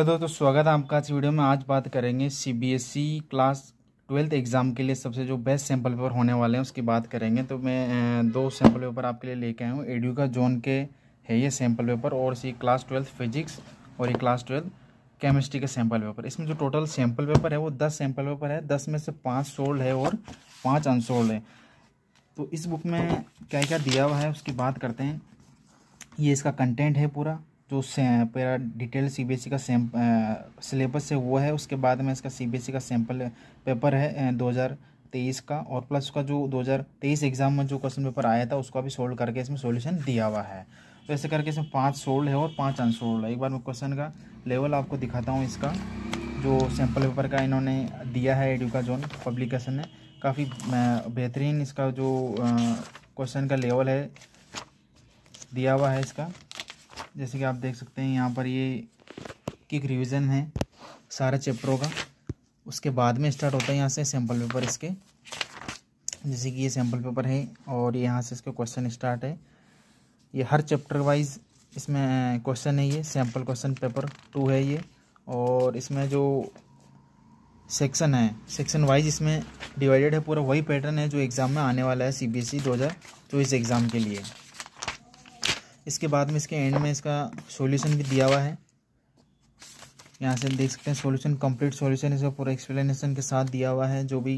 दोस्तों तो स्वागत है आपका आज वीडियो में आज बात करेंगे सीबीएसई क्लास ट्वेल्थ एग्ज़ाम के लिए सबसे जो बेस्ट सैम्पल पेपर होने वाले हैं उसकी बात करेंगे तो मैं दो सैम्पल पेपर आपके लिए लेके आया हूँ एडियो का जोन के है ये सैम्पल पेपर और सी क्लास ट्वेल्थ फिजिक्स और ये क्लास ट्वेल्थ केमिस्ट्री के सैम्पल पेपर इसमें जो टोटल सैम्पल पेपर है वो दस सैम्पल पेपर है दस में से पाँच सोल्ड है और पाँच अनसोल्ड है तो इस बुक में क्या क्या दिया हुआ है उसकी बात करते हैं ये इसका कंटेंट है पूरा जो पूरा detail C B S E का सेम सिलेबस है वो है उसके बाद में इसका सी बी एस ई का सैम्पल पेपर है दो हज़ार तेईस का और प्लस उसका जो दो हज़ार तेईस एग्ज़ाम में जो क्वेश्चन पेपर आया था उसका भी सोल्व करके इसमें सोल्यूशन दिया हुआ है तो ऐसे करके इसमें पाँच सोल्ड है और पाँच अनसोल्ड है एक बार मैं क्वेश्चन का लेवल आपको दिखाता हूँ इसका जो सैम्पल पेपर का इन्होंने दिया है एडुका जोन पब्लिकेशन ने काफ़ी बेहतरीन इसका जो क्वेश्चन का लेवल है दिया हुआ है इसका जैसे कि आप देख सकते हैं यहाँ पर ये किक रिवीजन है सारे चैप्टरों का उसके बाद में स्टार्ट होता है यहाँ से सैम्पल पेपर इसके जैसे कि ये सैम्पल पेपर है और यहाँ से इसके क्वेश्चन स्टार्ट है ये हर चैप्टर वाइज इसमें क्वेश्चन है ये सैम्पल क्वेश्चन पेपर टू है ये और इसमें जो सेक्शन है सेक्शन वाइज इसमें डिवाइडेड है पूरा वही पैटर्न है जो एग्ज़ाम में आने वाला है सी बी एस ई दो हज़ार एग्ज़ाम के लिए इसके बाद में इसके एंड में इसका सॉल्यूशन भी दिया हुआ है यहाँ से देख सकते हैं सॉल्यूशन कंप्लीट सॉल्यूशन इसका पूरा एक्सप्लेनेशन के साथ दिया हुआ है जो भी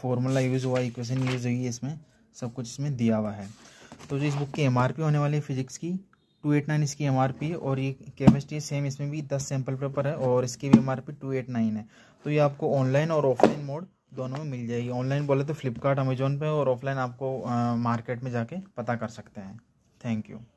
फॉर्मूला यूज़ हुआ इक्वेशन यूज़ हुई है इसमें सब कुछ इसमें दिया हुआ है तो जो इस बुक की एम होने वाली है फिजिक्स की टू एट नाइन इसकी एम पी और ये केमिस्ट्री सेम इसमें भी दस सैम्पल पेपर है और इसकी भी M R P two eight nine है तो ये आपको ऑनलाइन और ऑफलाइन मोड दोनों में मिल जाएगी ऑनलाइन बोले तो फ्लिपकार्ट अमेजोन पे और ऑफलाइन आपको मार्केट में जाके पता कर सकते हैं थैंक यू